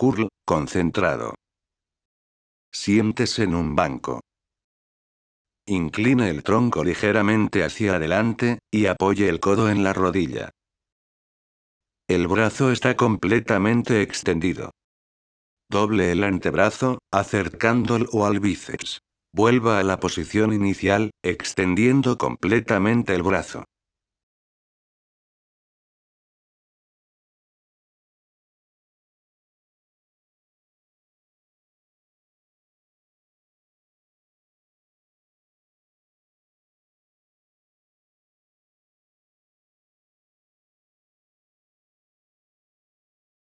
Curl, concentrado. Siéntese en un banco. Incline el tronco ligeramente hacia adelante, y apoye el codo en la rodilla. El brazo está completamente extendido. Doble el antebrazo, acercándolo al bíceps. Vuelva a la posición inicial, extendiendo completamente el brazo.